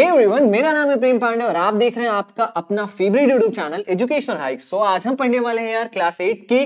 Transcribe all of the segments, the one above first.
Everyone hey मेरा नाम है प्रेम पांडे और आप देख रहे हैं आपका अपना favourite YouTube channel educational hike so आज हम पढ़ने वाले हैं यार क्लास एट की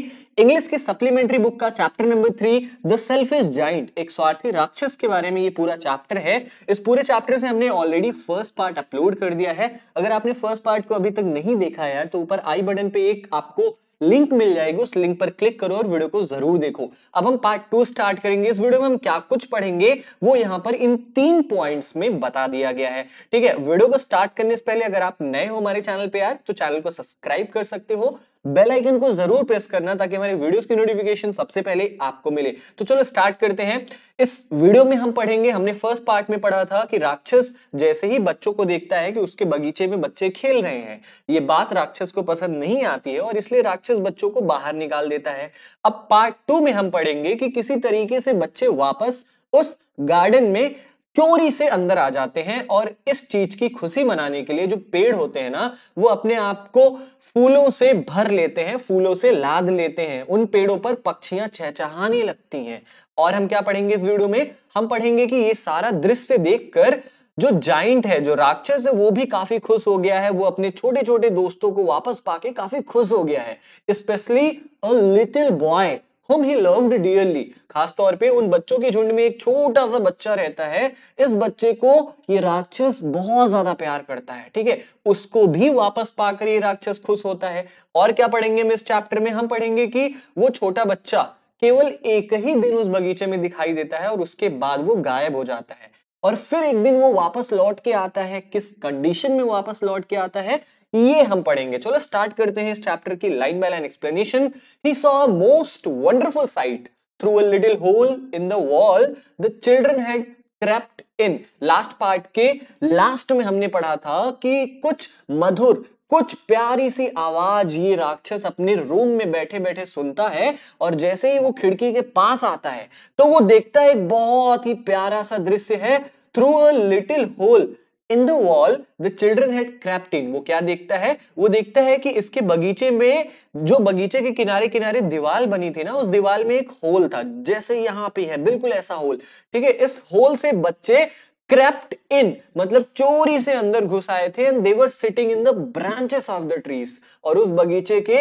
इंग्लिश की सप्लीमेंट्री बुक का chapter number three the selfish giant एक स्वार्थी राक्षस के बारे में ये पूरा चैप्टर है इस पूरे चैप्टर से हमने ऑलरेडी फर्स्ट पार्ट अपलोड कर दिया है अगर आपने फर्स्ट पार्ट को अभी तक नहीं देखा है यार तो ऊपर आई बटन पे एक आपको लिंक मिल जाएगी उस लिंक पर क्लिक करो और वीडियो को जरूर देखो अब हम पार्ट टू स्टार्ट करेंगे इस वीडियो में हम क्या कुछ पढ़ेंगे वो यहाँ पर इन तीन पॉइंट्स में बता दिया गया है ठीक है वीडियो को स्टार्ट करने से पहले अगर आप नए हो हमारे चैनल पे यार तो चैनल को सब्सक्राइब कर सकते हो बेल आइकन को जरूर प्रेस करना ताकि हमारे वीडियोस की नोटिफिकेशन सबसे पहले आपको मिले तो चलो स्टार्ट करते हैं इस वीडियो में हम पढ़ेंगे हमने फर्स्ट पार्ट में पढ़ा था कि राक्षस जैसे ही बच्चों को देखता है कि उसके बगीचे में बच्चे खेल रहे हैं ये बात राक्षस को पसंद नहीं आती है और इसलिए राक्षस बच्चों को बाहर निकाल देता है अब पार्ट टू में हम पढ़ेंगे कि किसी तरीके से बच्चे वापस उस गार्डन में चोरी से अंदर आ जाते हैं और इस चीज की खुशी मनाने के लिए जो पेड़ होते हैं ना वो अपने आप को फूलों से भर लेते हैं फूलों से लाद लेते हैं उन पेड़ों पर पक्षियां चहचहाने लगती हैं और हम क्या पढ़ेंगे इस वीडियो में हम पढ़ेंगे कि ये सारा दृश्य देखकर जो जाइंट है जो राक्षस है वो भी काफी खुश हो गया है वो अपने छोटे छोटे दोस्तों को वापस पाके काफी खुश हो गया है स्पेशली अ लिटिल बॉय हुम ही लव्ड डियरली खासतौर पे उन बच्चों के झुंड में एक छोटा सा बच्चा रहता है इस बच्चे को ये राक्षस बहुत ज्यादा प्यार करता है ठीक है उसको भी वापस पाकर ये राक्षस खुश होता है और क्या पढ़ेंगे हम इस चैप्टर में हम पढ़ेंगे कि वो छोटा बच्चा केवल एक ही दिन उस बगीचे में दिखाई देता है और उसके बाद वो गायब हो जाता है और फिर एक दिन वो वापस लौट के आता है किस कंडीशन में वापस लौट के आता है ये हम पढ़ेंगे चलो स्टार्ट करते हैं इस चैप्टर की line by line explanation he saw most wonderful sight through a little hole in the wall the children had crept in last part के लास्ट में हमने पढ़ा था कि कुछ मधुर कुछ प्यारी सी आवाज ये राक्षस अपने रूम में बैठे बैठे सुनता है और जैसे ही वो खिड़की के पास आता है तो वो देखता है एक बहुत ही प्यारा सा दृश्य है through a little hole in the wall the children had crept in वो क्या देखता है वो देखता है कि इसके बगीचे में जो बगीचे के किनारे किनारे दीवार बनी थी ना उस दीवार में एक होल था जैसे यहां पे है बिल्कुल ऐसा होल ठीक है इस होल से बच्चे क्रैप्ट इन मतलब चोरी से अंदर घुस आए थे and they were sitting in the branches of the trees और उस बगीचे के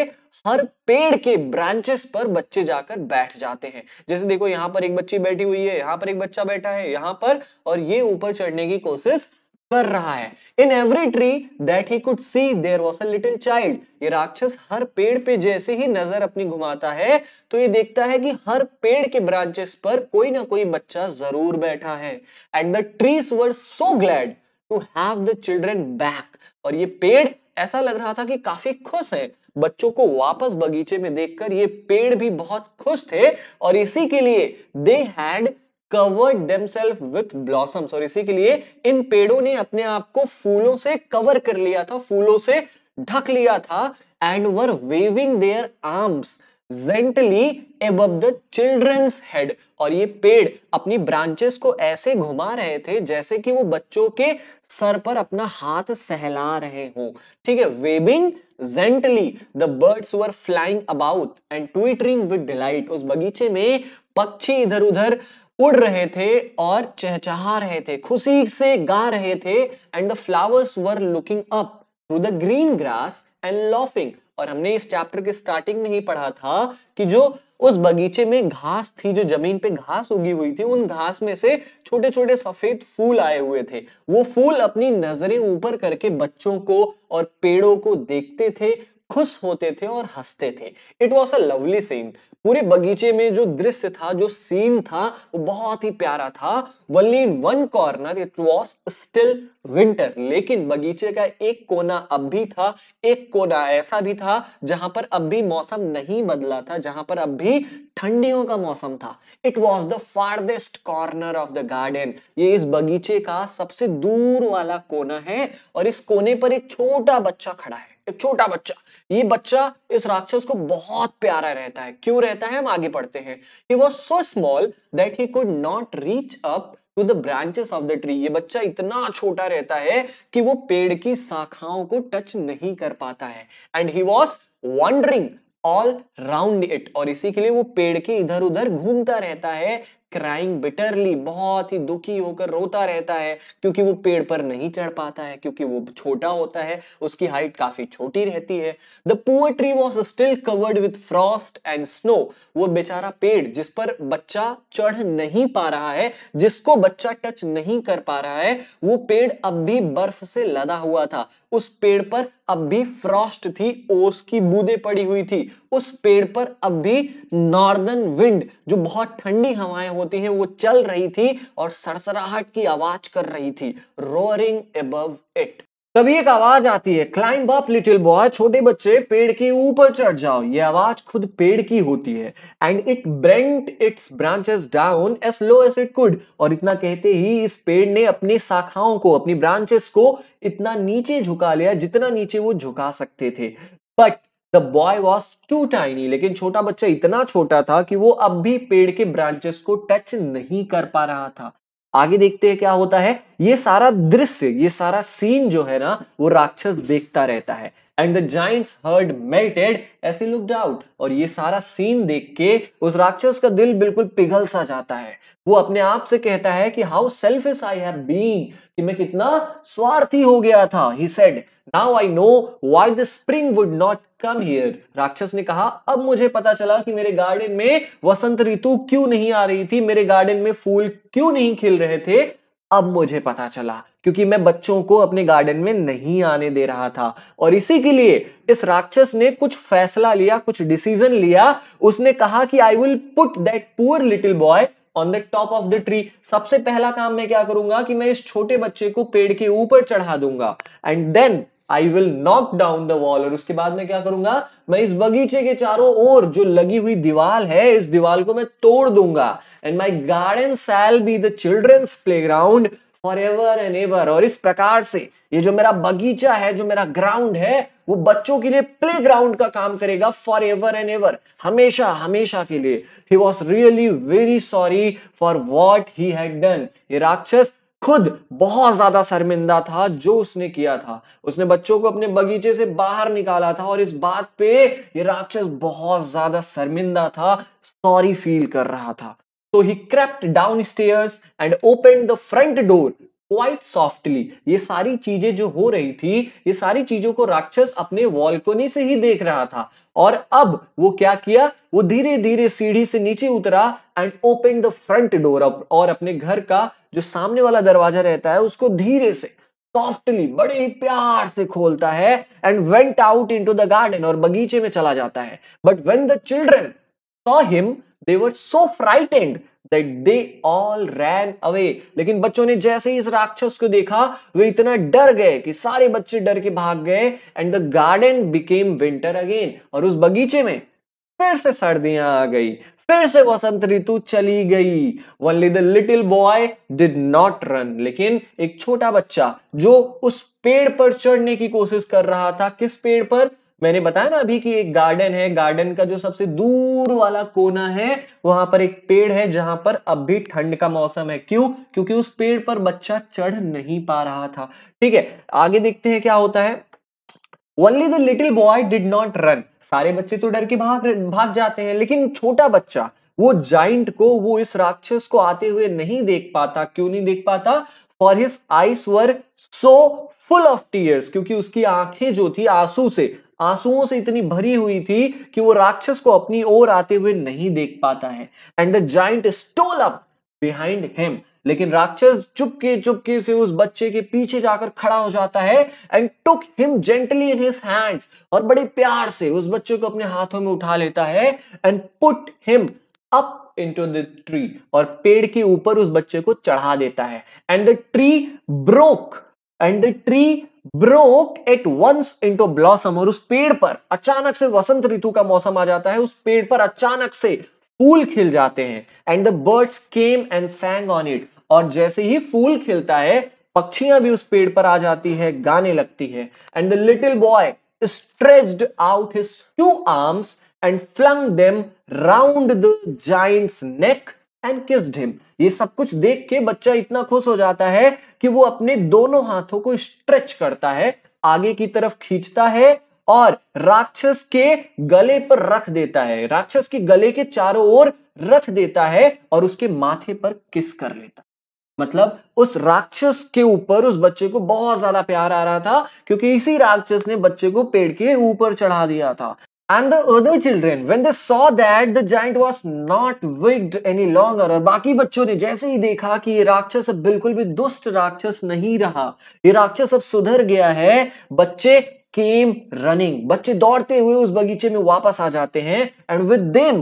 हर पेड़ के ब्रांचेस पर बच्चे जाकर बैठ जाते हैं जैसे देखो यहां पर एक बच्ची बैठी हुई है यहां पर एक बच्चा बैठा है यहां पर और ये ऊपर चढ़ने की कोशिश कर रहा है in every tree that he could see there was a little child ये राक्षस हर पेड़ पे जैसे ही नजर अपनी घुमाता है तो ये देखता है कि हर पेड़ के ब्रांचेस पर कोई ना कोई बच्चा जरूर बैठा है at the trees were so glad to have the children back और ये पेड़ ऐसा लग रहा था कि काफी खुश है बच्चों को वापस बगीचे में देखकर ये पेड़ भी बहुत खुश थे और इसी के लिए they had covered themselves with blossom और इसी के लिए इन पेड़ों ने अपने आप को फूलों से कवर कर लिया था फूलों से ढक लिया था and were waving their arms gently above the children's head और ये पेड़ अपनी ब्रांचेस को ऐसे घुमा रहे थे जैसे कि वो बच्चों के सर पर अपना हाथ सहला रहे हों ठीक है waving gently the birds were flying about and twittering with delight उस बगीचे में पक्षी इधर उधर उड़ रहे थे और चहचहा रहे थे खुशी से गा रहे थे and the flowers were looking up through the green grass and laughing और हमने इस चैप्टर के स्टार्टिंग में ही पढ़ा था कि जो उस बगीचे में घास थी जो जमीन पे घास उगी हुई थी उन घास में से छोटे छोटे सफेद फूल आए हुए थे वो फूल अपनी नजरें ऊपर करके बच्चों को और पेड़ों को देखते थे खुश होते थे और हंसते थे it was a lovely scene पूरे बगीचे में जो दृश्य था जो सीन था वो बहुत ही प्यारा था only in one corner it was still winter लेकिन बगीचे का एक कोना अब भी था एक कोना ऐसा भी था जहां पर अब भी मौसम नहीं बदला था जहां पर अब भी ठंडियों का मौसम था it was the farthest corner of the garden ये इस बगीचे का सबसे दूर वाला कोना है और इस कोने पर एक छोटा बच्चा खड़ा है एक छोटा बच्चा ये बच्चा इस राक्षस को बहुत प्यारा रहता है क्यों रहता है हम आगे पढ़ते हैं he was so small that he could not reach up to the branches of the tree ये बच्चा इतना छोटा रहता है कि वो पेड़ की शाखाओं को टच नहीं कर पाता है and he was wandering all round it और इसी के लिए वो पेड़ के इधर उधर घूमता रहता है क्राइंग बिटरली बहुत ही दुखी होकर रोता रहता है क्योंकि वो पेड़ पर नहीं चढ़ पाता है क्योंकि वो छोटा होता है उसकी हाइट काफी छोटी रहती है the poor tree was still covered with frost and snow वो बेचारा पेड़ जिस पर बच्चा चढ़ नहीं पा रहा है जिसको बच्चा टच नहीं कर पा रहा है वो पेड़ अब भी बर्फ से लदा हुआ था उस पेड़ पर अब भी फ्रॉस्ट थी ओस की बूंदे पड़ी हुई थी उस पेड़ पर अब भी नॉर्दर्न विंड जो बहुत ठंडी हवाएं होती हैं वो चल रही थी और सरसराहट की आवाज कर रही थी रोअरिंग अबव इट तभी एक आवाज आती है क्लाइंब अप लिटिल बॉय छोटे बच्चे पेड़ के ऊपर चढ़ जाओ ये आवाज खुद पेड़ की होती है and it bent its branches down as low as it could और इतना कहते ही इस पेड़ ने अपने शाखाओं को अपनी ब्रांचेस को इतना नीचे झुका लिया जितना नीचे वो झुका सकते थे but the boy was too tiny लेकिन छोटा बच्चा इतना छोटा था कि वो अब भी पेड़ के ब्रांचेस को टच नहीं कर पा रहा था आगे देखते हैं क्या होता है ये सारा दृश्य ये सारा सीन जो है ना वो राक्षस देखता रहता है and the giant's heart melted as looked out और ये सारा सीन देख के उस राक्षस का दिल बिल्कुल पिघल सा जाता है वो अपने आप से कहता है कि how selfish I have been कि मैं कितना स्वार्थी हो गया था he said now I know why the spring would not come here राक्षस ने कहा अब मुझे पता चला कि मेरे गार्डन में वसंत ऋतु क्यों नहीं आ रही थी मेरे गार्डन में फूल क्यों नहीं खिल रहे थे अब मुझे पता चला क्योंकि मैं बच्चों को अपने गार्डन में नहीं आने दे रहा था और इसी के लिए इस राक्षस ने कुछ फैसला लिया कुछ डिसीजन लिया उसने कहा कि I will put that poor little boy on the top of the tree सबसे पहला काम मैं क्या करूंगा कि मैं इस छोटे बच्चे को पेड़ के ऊपर चढ़ा दूंगा and then I will knock down the wall और उसके बाद मैं क्या करूंगा मैं इस बगीचे के चारों ओर जो लगी हुई दीवार है इस दीवार को मैं तोड़ दूंगा and my garden shall be the children's playground for ever and ever और इस प्रकार से ये जो मेरा बगीचा है जो मेरा ग्राउंड है वो बच्चों के लिए प्ले ग्राउंड का काम करेगा फॉर एवर एंड एवर हमेशा हमेशा के लिए he was really very sorry for what he had done ये राक्षस खुद बहुत ज्यादा शर्मिंदा था जो उसने किया था उसने बच्चों को अपने बगीचे से बाहर निकाला था और इस बात पे ये राक्षस बहुत ज्यादा शर्मिंदा था सॉरी फील कर रहा था he crept downstairs and open the front door quite softly ये सारी चीजें जो हो रही थी ये सारी चीजों को राक्षस अपने वॉलकोनी से ही देख रहा था और अब वो क्या किया वो धीरे धीरे सीढ़ी से नीचे उतरा and open the front door और अपने घर का जो सामने वाला दरवाजा रहता है उसको धीरे से सॉफ्टली बड़े ही प्यार से खोलता है and went out in the garden और बगीचे में चला जाता है but when the children saw him they were so frightened that they all ran away लेकिन बच्चों ने जैसे ही इस राक्षस को देखा वे इतना डर गए कि सारे बच्चे डर के भाग गए and the garden became winter again और उस बगीचे में फिर से सर्दियां आ गई फिर से वसंत ऋतु चली गई only the little boy did not run लेकिन एक छोटा बच्चा जो उस पेड़ पर चढ़ने की कोशिश कर रहा था किस पेड़ पर मैंने बताया ना अभी कि एक गार्डन है गार्डन का जो सबसे दूर वाला कोना है वहां पर एक पेड़ है जहां पर अब भी ठंड का मौसम है क्यों क्योंकि उस पेड़ पर बच्चा चढ़ नहीं पा रहा था ठीक है आगे देखते हैं क्या होता है only the little boy did not run सारे बच्चे तो डर के भाग भाग जाते हैं लेकिन छोटा बच्चा वो जाइंट को वो इस राक्षस को आते हुए नहीं देख पाता क्यों नहीं देख पाता for his eyes were so full of tears क्योंकि उसकी आंखें जो थी आंसू से आंसुओं से इतनी भरी हुई थी कि वो राक्षस को अपनी ओर आते हुए नहीं देख पाता है and the giant stole up behind him लेकिन राक्षस चुपके चुपके से उस बच्चे के पीछे जाकर खड़ा हो जाता है and took him gently in his hands और बड़े प्यार से उस बच्चे को अपने हाथों में उठा लेता है and put him up into the tree और पेड़ के ऊपर उस बच्चे को चढ़ा देता है and the tree broke and the tree broke at once into blossom और उस पेड़ पर अचानक से वसंत ऋतु का मौसम आ जाता है उस पेड़ पर अचानक से फूल खिल जाते हैं and the birds came and sang on it और जैसे ही फूल खिलता है पक्षियां भी उस पेड़ पर आ जाती है गाने लगती है and the little boy stretched out his two arms and flung them round the giant's neck and kissed him ये सब कुछ देख के बच्चा इतना खुश हो जाता है कि वो अपने दोनों हाथों को स्ट्रेच करता है आगे की तरफ खींचता है और राक्षस के गले पर रख देता है राक्षस के गले के चारों ओर रख देता है और उसके माथे पर किस कर लेता मतलब उस राक्षस के ऊपर उस बच्चे को बहुत ज्यादा प्यार आ रहा था क्योंकि इसी राक्षस ने बच्चे को पेड़ के ऊपर चढ़ा दिया था And the other children, when they saw that the giant was not wigged any longer, और बाकी बच्चों ने जैसे ही देखा कि ये राक्षस अब बिल्कुल भी दुष्ट राक्षस नहीं रहा ये राक्षस अब सुधर गया है बच्चे केम रनिंग बच्चे दौड़ते हुए उस बगीचे में वापस आ जाते हैं and with them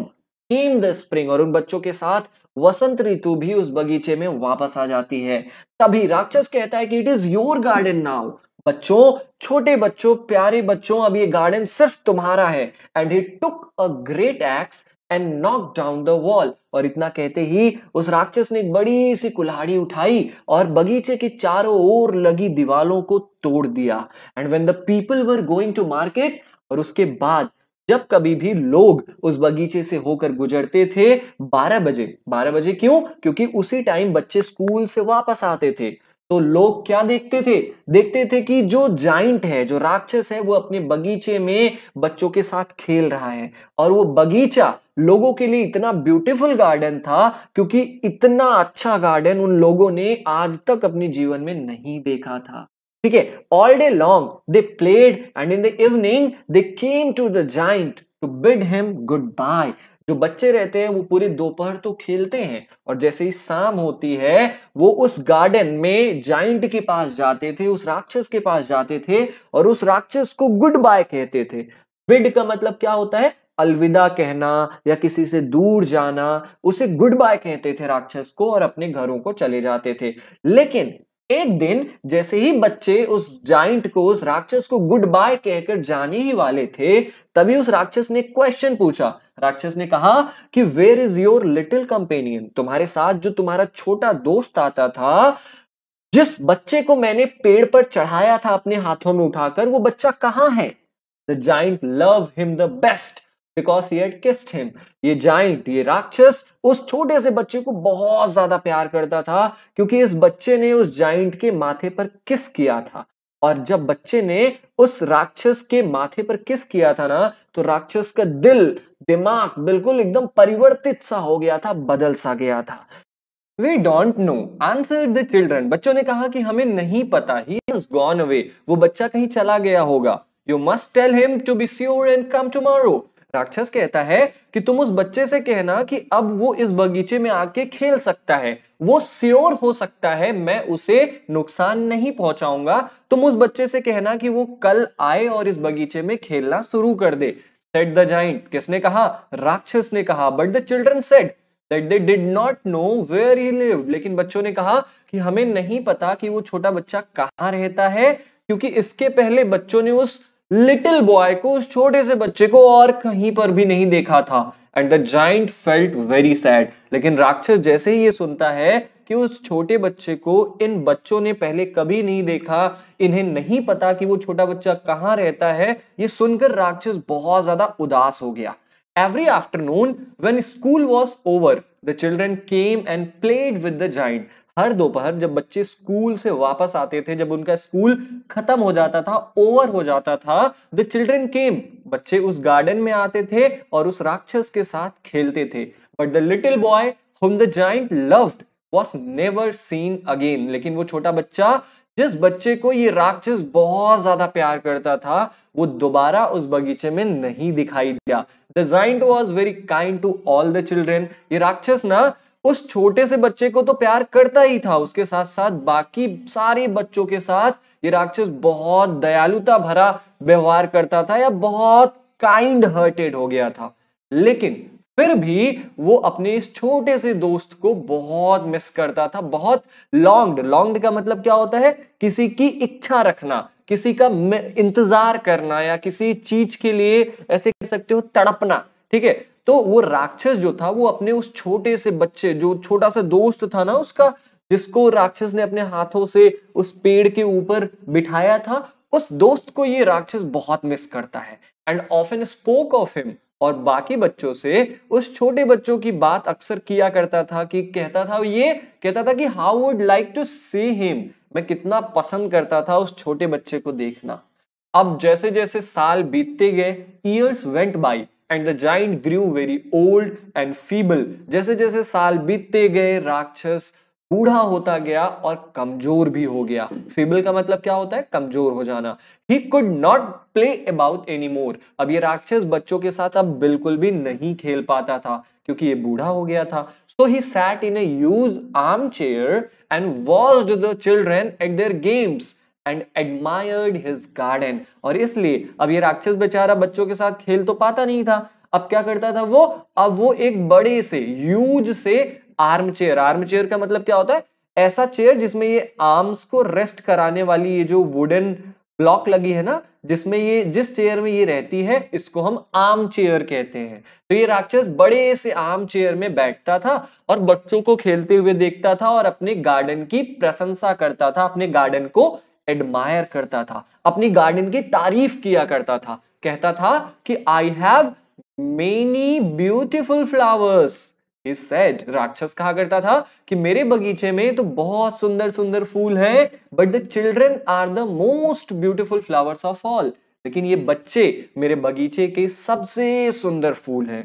came the spring और उन बच्चों के साथ वसंत ऋतु भी उस बगीचे में वापस आ जाती है तभी राक्षस कहता है कि it is your garden now बच्चों छोटे बच्चों प्यारे बच्चों अब ये गार्डन सिर्फ तुम्हारा है and he took a great axe and knock down the wall और इतना कहते ही उस राक्षस ने एक बड़ी सी कुल्हाड़ी उठाई और बगीचे के चारों ओर लगी दीवालों को तोड़ दिया and when the people were going to market और उसके बाद जब कभी भी लोग उस बगीचे से होकर गुजरते थे 12 बजे 12 बजे क्यों क्योंकि उसी टाइम बच्चे स्कूल से वापस आते थे तो लोग क्या देखते थे देखते थे कि जो जाइंट है जो राक्षस है वो अपने बगीचे में बच्चों के साथ खेल रहा है और वो बगीचा लोगों के लिए इतना ब्यूटीफुल गार्डन था क्योंकि इतना अच्छा गार्डन उन लोगों ने आज तक अपने जीवन में नहीं देखा था ठीक है all day long they played and in the evening they came to the giant to bid him goodbye जो बच्चे रहते हैं वो पूरे दोपहर तो खेलते हैं और जैसे ही शाम होती है वो उस गार्डन में जाइंट के पास जाते थे उस राक्षस के पास जाते थे और उस राक्षस को गुड बाय कहते थे बिड का मतलब क्या होता है अलविदा कहना या किसी से दूर जाना उसे गुड बाय कहते थे राक्षस को और अपने घरों को चले जाते थे लेकिन एक दिन जैसे ही बच्चे उस जाइंट को उस राक्षस को गुड बाय कहकर जाने ही वाले थे तभी उस राक्षस ने क्वेश्चन पूछा राक्षस ने कहा कि where is your little companion तुम्हारे साथ जो तुम्हारा छोटा दोस्त आता था जिस बच्चे को मैंने पेड़ पर चढ़ाया था अपने हाथों में उठाकर वो बच्चा कहाँ है the giant love him the best because he had kissed him ये जाइंट ये राक्षस उस छोटे से बच्चे को बहुत ज्यादा प्यार करता था क्योंकि इस बच्चे ने उस जाइंट के माथे पर किस किया था और जब बच्चे ने उस राक्षस के माथे पर किस किया था ना तो राक्षस का दिल दिमाग बिल्कुल एकदम परिवर्तित सा हो गया था बदल सा गया था we don't know answer the children बच्चों ने कहा कि हमें नहीं पता ही इज गॉन अवे वो बच्चा कहीं चला गया होगा you must tell him to be sure and come tomorrow राक्षस कहता है कि तुम उस बच्चे से कहना कि अब वो इस बगीचे में आके खेल सकता है वो स्योर हो सकता है मैं उसे नुकसान नहीं पहुंचाऊंगा तुम उस बच्चे से कहना कि वो कल आए और इस बगीचे में खेलना शुरू कर दे सेट द जाइंट किसने कहा राक्षस ने कहा but the children said That they did not know where he lived. लेकिन बच्चों ने कहा कि हमें नहीं पता कि वो छोटा बच्चा कहाँ रहता है क्योंकि इसके पहले बच्चों ने उस लिटिल बॉय को उस छोटे से बच्चे को और कहीं पर भी नहीं देखा था and the giant felt very sad लेकिन राक्षस जैसे ही ये सुनता है कि उस छोटे बच्चे को इन बच्चों ने पहले कभी नहीं देखा इन्हें नहीं पता कि वो छोटा बच्चा कहाँ रहता है ये सुनकर राक्षस बहुत ज्यादा उदास हो गया every afternoon when school was over the children came and played with the giant हर दोपहर जब बच्चे स्कूल से वापस आते थे जब उनका स्कूल खत्म हो जाता था ओवर हो जाता था द चिल्ड्रन केम बच्चे उस गार्डन में आते थे और उस राक्षस के साथ खेलते थे but the little boy whom the giant loved was never seen again लेकिन वो छोटा बच्चा जिस बच्चे को ये राक्षस बहुत ज्यादा प्यार करता था वो दोबारा उस बगीचे में नहीं दिखाई दिया the giant was very kind to all the children ये राक्षस ना उस छोटे से बच्चे को तो प्यार करता ही था उसके साथ साथ बाकी सारे बच्चों के साथ ये राक्षस बहुत दयालुता भरा व्यवहार करता था या बहुत काइंड हर्टेड हो गया था लेकिन फिर भी वो अपने इस छोटे से दोस्त को बहुत मिस करता था बहुत लॉन्ग्ड लॉन्ग्ड का मतलब क्या होता है किसी की इच्छा रखना किसी का इंतजार करना या किसी चीज के लिए ऐसे कह सकते हो तड़पना ठीक है तो वो राक्षस जो था वो अपने उस छोटे से बच्चे जो छोटा सा दोस्त था ना उसका जिसको राक्षस ने अपने हाथों से उस पेड़ के ऊपर बिठाया था उस दोस्त को ये राक्षस बहुत मिस करता है and an spoke of him और बाकी बच्चों से उस छोटे बच्चों की बात अक्सर किया करता था कि कहता था ये कहता था कि how would like to see him मैं कितना पसंद करता था उस छोटे बच्चे को देखना अब जैसे जैसे साल बीतते गए years went by and the giant grew very old and feeble जैसे जैसे साल बीतते गए राक्षस बूढ़ा होता गया और कमजोर भी हो गया फीबल का मतलब क्या होता है कमजोर हो जाना he could not play about any more अब ये राक्षस बच्चों के साथ अब बिल्कुल भी नहीं खेल पाता था क्योंकि ये बूढ़ा हो गया था so he sat in huge armchair and was the children at their games and admired his garden और इसलिए अब ये राक्षस बेचारा बच्चों के साथ खेल तो पाता नहीं था अब क्या करता था वो अब वो एक बड़े से यूज से आर्म चेयर आर्म चेयर का मतलब क्या होता है ऐसा चेयर जिसमें ये आर्म्स को रेस्ट कराने वाली ये जो वुडन ब्लॉक लगी है ना जिसमें ये जिस चेयर में ये रहती है इसको हम आर्म चेयर कहते हैं तो ये राक्षस बड़े से आर्म चेयर में बैठता था और बच्चों को खेलते हुए देखता था और अपने गार्डन की प्रशंसा करता था अपने गार्डन को एडमायर करता था अपनी गार्डन की तारीफ किया करता था कहता था कि I have many beautiful flowers said राक्षस कहा करता था कि मेरे बगीचे में तो बहुत सुंदर सुंदर फूल है but the children are the most beautiful flowers of all लेकिन ये बच्चे मेरे बगीचे के सबसे सुंदर फूल हैं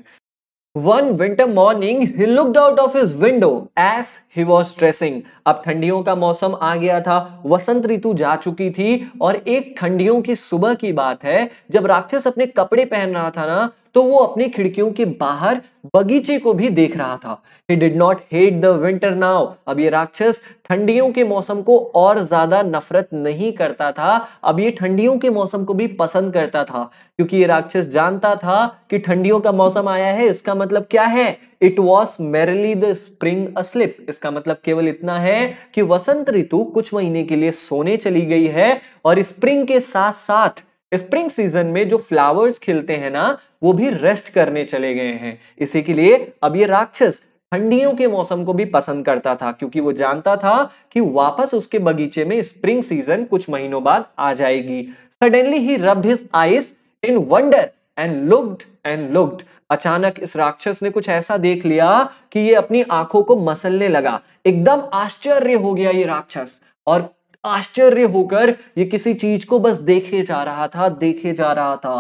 One winter morning, he looked out of his window as he was dressing. अब ठंडियों का मौसम आ गया था वसंत ऋतु जा चुकी थी और एक ठंडियों की सुबह की बात है जब राक्षस अपने कपड़े पहन रहा था ना तो वो अपनी खिड़कियों के बाहर बगीचे को भी देख रहा था he did not hate the winter now अब ये राक्षस ठंडियों के मौसम को और ज्यादा नफरत नहीं करता था अब ये ठंडियों के मौसम को भी पसंद करता था क्योंकि ये राक्षस जानता था कि ठंडियों का मौसम आया है इसका मतलब क्या है it was merely the spring asleep इसका मतलब केवल इतना है कि वसंत ऋतु कुछ महीने के लिए सोने चली गई है और स्प्रिंग के साथ साथ स्प्रिंग सीजन में जो फ्लावर्स खिलते हैं ना वो भी रेस्ट करने चले गए हैं इसी के लिए अब ये राक्षस ठंडियों के मौसम को भी पसंद करता था क्योंकि वो जानता था कि वापस उसके बगीचे में स्प्रिंग सीजन कुछ महीनों बाद आ जाएगी suddenly he rubbed his eyes in wonder and looked and looked अचानक इस राक्षस ने कुछ ऐसा देख लिया कि ये अपनी आंखों को मसलने लगा एकदम आश्चर्य हो गया ये राक्षस और आश्चर्य होकर ये किसी चीज को बस देखे जा रहा था देखे जा रहा था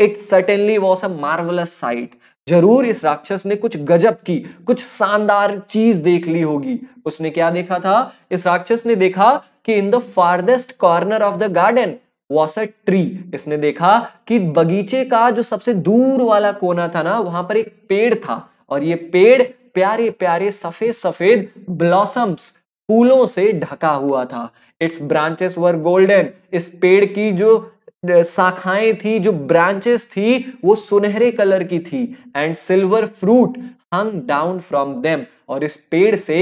it certainly was a marvellous sight जरूर इस राक्षस ने कुछ गजब की कुछ शानदार चीज देख ली होगी उसने क्या देखा था इस राक्षस ने देखा कि in the farthest corner of the garden was a tree इसने देखा कि बगीचे का जो सबसे दूर वाला कोना था ना वहां पर एक पेड़ था और ये पेड़ प्यारे प्यारे सफेद सफेद ब्लॉसम्स फूलों से ढका हुआ था इट्स ब्रांचेस वर गोल्डन इस पेड़ की जो शाखाएं थी जो ब्रांचेस थी वो सुनहरे कलर की थी and silver fruit hung down from them और इस पेड़ से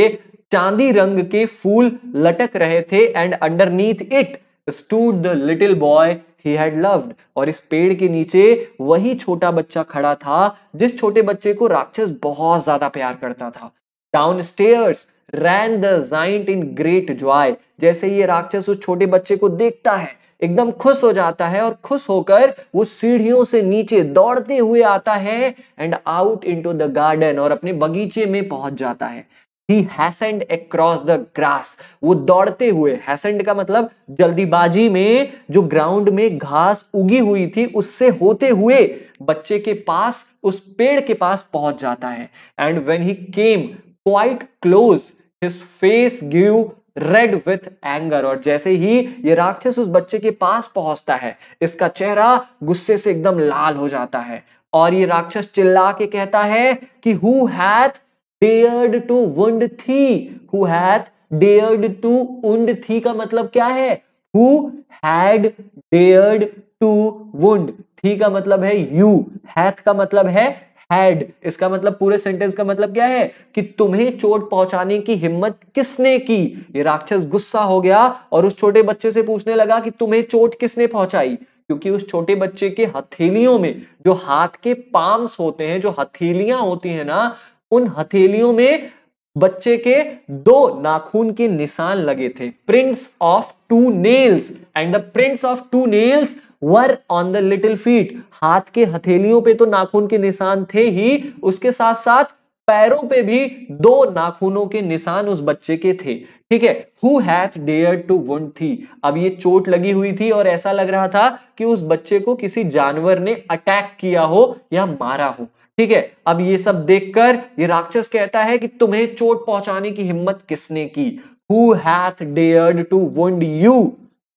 चांदी रंग के फूल लटक रहे थे and underneath it stood the little boy he had loved और इस पेड़ के नीचे वही छोटा बच्चा खड़ा था जिस छोटे बच्चे को राक्षस बहुत ज्यादा प्यार करता था downstairs ran the giant in great joy जैसे ये राक्षस उस छोटे बच्चे को देखता है एकदम खुश हो जाता है और खुश होकर वो सीढ़ियों से नीचे दौड़ते हुए आता है and out to the garden और अपने बगीचे में पहुंच जाता है he hastened across the grass वो दौड़ते हुए हैसेंड का मतलब जल्दीबाजी में जो ग्राउंड में घास उगी हुई थी उससे होते हुए बच्चे के पास उस पेड़ के पास पहुंच जाता है and when he came quite close his face give red with anger और जैसे ही ये राक्षस उस बच्चे के पास पहुंचता है इसका चेहरा गुस्से से एकदम लाल हो जाता है और ये राक्षस चिल्ला के कहता है कि who hath dared to wound thee who hath dared to wound thee का मतलब क्या है who had dared to wound thee का मतलब है यू हैथ का मतलब है हैड इसका मतलब पूरे सेंटेंस का मतलब क्या है कि तुम्हें चोट पहुंचाने की हिम्मत किसने की ये राक्षस गुस्सा हो गया और उस छोटे बच्चे से पूछने लगा कि तुम्हें चोट किसने पहुंचाई क्योंकि उस छोटे बच्चे के हथेलियों में जो हाथ के पाम्स होते हैं जो हथेलियां होती है ना उन हथेलियों में बच्चे के दो नाखून के निशान लगे थे prints of two nails and the prints of two nails were on the little feet हाथ के हथेलियों पे तो नाखून के निशान थे ही उसके साथ साथ पैरों पे भी दो नाखूनों के निशान उस बच्चे के थे ठीक है who hath dare to wound thee अब ये चोट लगी हुई थी और ऐसा लग रहा था कि उस बच्चे को किसी जानवर ने अटैक किया हो या मारा हो ठीक है अब ये सब देखकर ये राक्षस कहता है कि तुम्हें चोट पहुंचाने की हिम्मत किसने की who hath dared to wound you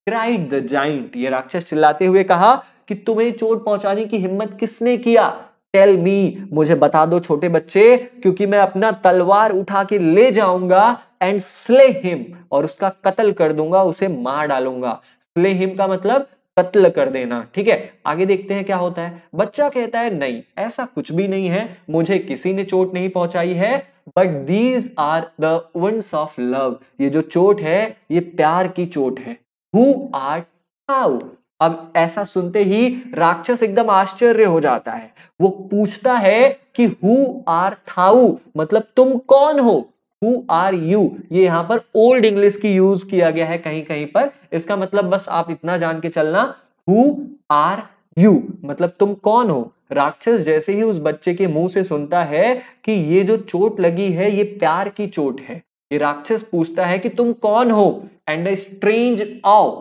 cried the giant ये राक्षस चिल्लाते हुए कहा कि तुम्हें चोट पहुंचाने की हिम्मत किसने किया टेल मी मुझे बता दो छोटे बच्चे क्योंकि मैं अपना तलवार उठा के ले जाऊंगा एंड स्ले हिम और उसका कत्ल कर दूंगा उसे मार डालूंगा स्ले हिम का मतलब कत्ल कर देना ठीक है आगे देखते हैं क्या होता है बच्चा कहता है नहीं ऐसा कुछ भी नहीं है मुझे किसी ने चोट नहीं पहुंचाई है but these are the ones of love ये जो चोट है ये प्यार की चोट है हु आर टाउ अब ऐसा सुनते ही राक्षस एकदम आश्चर्य हो जाता है वो पूछता है कि हु आर थाउ मतलब तुम कौन हो हु आर यू ये यहां पर ओल्ड इंग्लिश की यूज किया गया है कहीं कहीं पर इसका मतलब बस आप इतना जान के चलना हु आर यू मतलब तुम कौन हो राक्षस जैसे ही उस बच्चे के मुंह से सुनता है कि ये जो चोट लगी है ये प्यार की चोट है ये राक्षस पूछता है कि तुम कौन हो and strange awe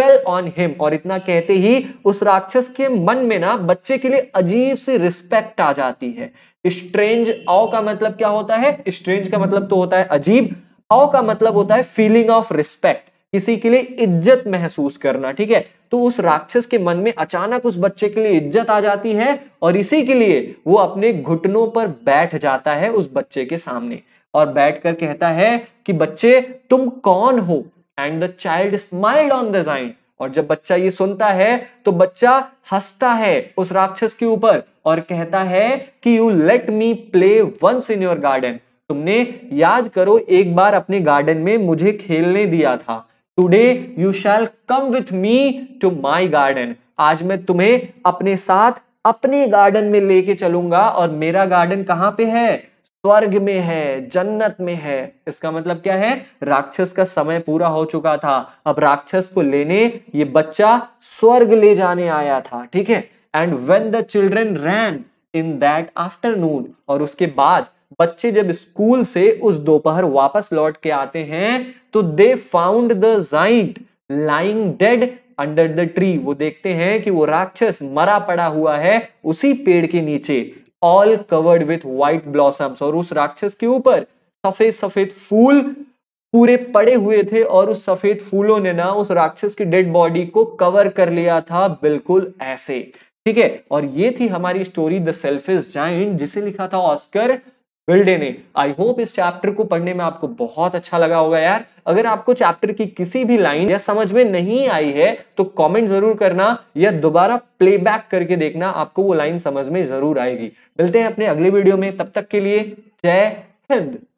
fell on him और इतना कहते ही उस राक्षस के मन में ना बच्चे के लिए अजीब सी रिस्पेक्ट आ जाती है स्ट्रेंज आओ का मतलब क्या होता है स्ट्रेंज का मतलब तो होता है अजीब आओ का मतलब होता है फीलिंग ऑफ रिस्पेक्ट किसी के लिए इज्जत महसूस करना ठीक है तो उस राक्षस के मन में अचानक उस बच्चे के लिए इज्जत आ जाती है और इसी के लिए वो अपने घुटनों पर बैठ जाता है उस बच्चे के सामने और बैठकर कहता है कि बच्चे तुम कौन हो and the child smiled on the giant और जब बच्चा ये सुनता है तो बच्चा हंसता है उस राक्षस के ऊपर और कहता है कि you let me play once in your garden तुमने याद करो एक बार अपने गार्डन में मुझे खेलने दिया था today you shall come with me to my garden आज मैं तुम्हें अपने साथ अपने गार्डन में लेके चलूंगा और मेरा गार्डन कहाँ पे है स्वर्ग में है जन्नत में है इसका मतलब क्या है राक्षस का समय पूरा हो चुका था अब राक्षस को लेने ये बच्चा स्वर्ग ले जाने आया था ठीक है and when the children ran in that afternoon और उसके बाद बच्चे जब स्कूल से उस दोपहर वापस लौट के आते हैं तो they found the giant lying dead under the tree वो देखते हैं कि वो राक्षस मरा पड़ा हुआ है उसी पेड़ के नीचे all covered with white blossoms और उस राक्षस के ऊपर सफेद सफेद फूल पूरे पड़े हुए थे और उस सफेद फूलों ने ना उस राक्षस की डेड बॉडी को कवर कर लिया था बिल्कुल ऐसे ठीक है और ये थी हमारी स्टोरी द सेल्फिश जाइंट जिसे लिखा था ऑस्कर बिल्डे ने आई होप इस चैप्टर को पढ़ने में आपको बहुत अच्छा लगा होगा यार अगर आपको चैप्टर की किसी भी लाइन या समझ में नहीं आई है तो कमेंट जरूर करना या दोबारा प्लेबैक करके देखना आपको वो लाइन समझ में जरूर आएगी मिलते हैं अपने अगले वीडियो में तब तक के लिए जय हिंद